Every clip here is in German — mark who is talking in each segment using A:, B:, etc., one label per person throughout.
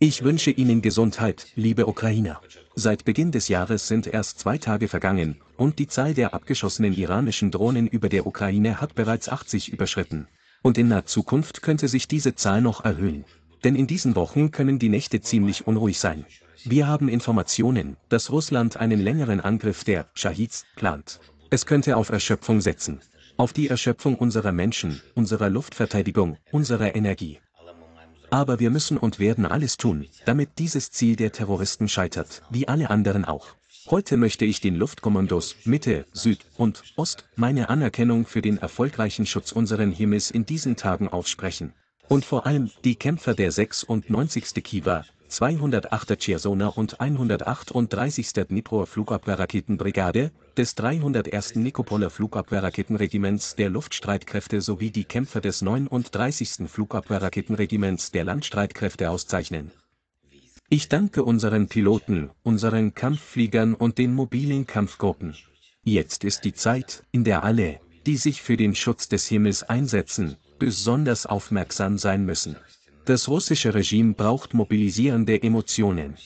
A: Ich wünsche Ihnen Gesundheit, liebe Ukrainer. Seit Beginn des Jahres sind erst zwei Tage vergangen, und die Zahl der abgeschossenen iranischen Drohnen über der Ukraine hat bereits 80 überschritten. Und in naher Zukunft könnte sich diese Zahl noch erhöhen. Denn in diesen Wochen können die Nächte ziemlich unruhig sein. Wir haben Informationen, dass Russland einen längeren Angriff der Shahids plant. Es könnte auf Erschöpfung setzen. Auf die Erschöpfung unserer Menschen, unserer Luftverteidigung, unserer Energie. Aber wir müssen und werden alles tun, damit dieses Ziel der Terroristen scheitert, wie alle anderen auch. Heute möchte ich den Luftkommandos Mitte, Süd und Ost meine Anerkennung für den erfolgreichen Schutz unseren Himmels in diesen Tagen aussprechen. Und vor allem die Kämpfer der 96. Kiva, 208. Chersoner und 138. Dniproer Flugabwehrraketenbrigade, des 301. Nikopoler Flugabwehrraketenregiments der Luftstreitkräfte sowie die Kämpfer des 39. Flugabwehrraketenregiments der Landstreitkräfte auszeichnen. Ich danke unseren Piloten, unseren Kampffliegern und den mobilen Kampfgruppen. Jetzt ist die Zeit, in der alle, die sich für den Schutz des Himmels einsetzen, besonders aufmerksam sein müssen. Das russische Regime braucht mobilisierende Emotionen.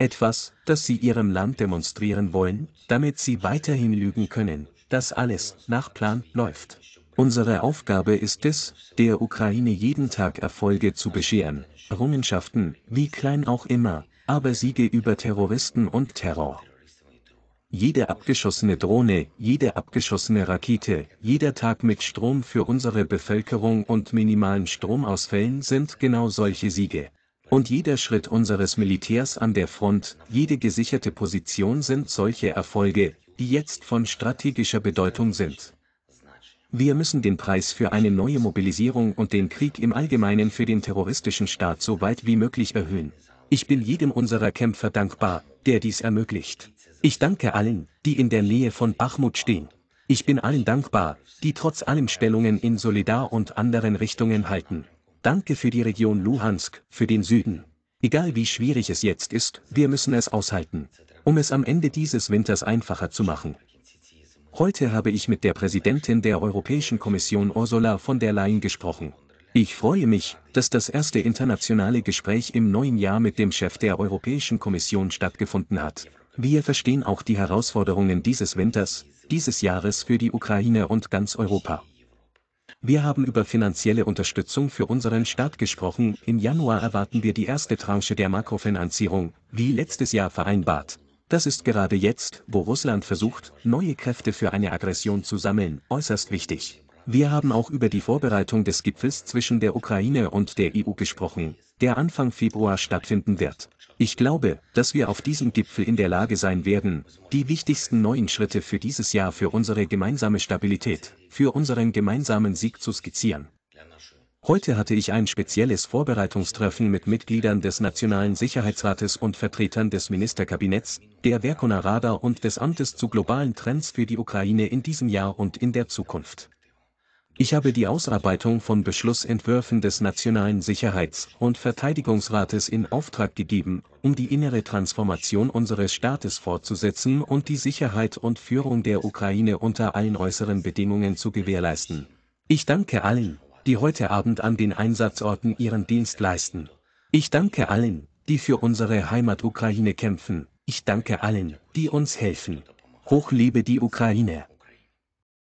A: Etwas, das sie ihrem Land demonstrieren wollen, damit sie weiterhin lügen können, dass alles nach Plan läuft. Unsere Aufgabe ist es, der Ukraine jeden Tag Erfolge zu bescheren, Errungenschaften, wie klein auch immer, aber Siege über Terroristen und Terror jede abgeschossene Drohne, jede abgeschossene Rakete, jeder Tag mit Strom für unsere Bevölkerung und minimalen Stromausfällen sind genau solche Siege. Und jeder Schritt unseres Militärs an der Front, jede gesicherte Position sind solche Erfolge, die jetzt von strategischer Bedeutung sind. Wir müssen den Preis für eine neue Mobilisierung und den Krieg im Allgemeinen für den terroristischen Staat so weit wie möglich erhöhen. Ich bin jedem unserer Kämpfer dankbar, der dies ermöglicht. Ich danke allen, die in der Nähe von Bachmut stehen. Ich bin allen dankbar, die trotz allem Stellungen in Solidar und anderen Richtungen halten. Danke für die Region Luhansk, für den Süden. Egal wie schwierig es jetzt ist, wir müssen es aushalten, um es am Ende dieses Winters einfacher zu machen. Heute habe ich mit der Präsidentin der Europäischen Kommission Ursula von der Leyen gesprochen. Ich freue mich, dass das erste internationale Gespräch im neuen Jahr mit dem Chef der Europäischen Kommission stattgefunden hat. Wir verstehen auch die Herausforderungen dieses Winters, dieses Jahres für die Ukraine und ganz Europa. Wir haben über finanzielle Unterstützung für unseren Staat gesprochen. Im Januar erwarten wir die erste Tranche der Makrofinanzierung, wie letztes Jahr vereinbart. Das ist gerade jetzt, wo Russland versucht, neue Kräfte für eine Aggression zu sammeln, äußerst wichtig. Wir haben auch über die Vorbereitung des Gipfels zwischen der Ukraine und der EU gesprochen, der Anfang Februar stattfinden wird. Ich glaube, dass wir auf diesem Gipfel in der Lage sein werden, die wichtigsten neuen Schritte für dieses Jahr für unsere gemeinsame Stabilität, für unseren gemeinsamen Sieg zu skizzieren. Heute hatte ich ein spezielles Vorbereitungstreffen mit Mitgliedern des Nationalen Sicherheitsrates und Vertretern des Ministerkabinetts, der Verkona Rada und des Amtes zu globalen Trends für die Ukraine in diesem Jahr und in der Zukunft. Ich habe die Ausarbeitung von Beschlussentwürfen des Nationalen Sicherheits- und Verteidigungsrates in Auftrag gegeben, um die innere Transformation unseres Staates fortzusetzen und die Sicherheit und Führung der Ukraine unter allen äußeren Bedingungen zu gewährleisten. Ich danke allen, die heute Abend an den Einsatzorten ihren Dienst leisten. Ich danke allen, die für unsere Heimat Ukraine kämpfen. Ich danke allen, die uns helfen. Hoch lebe die Ukraine.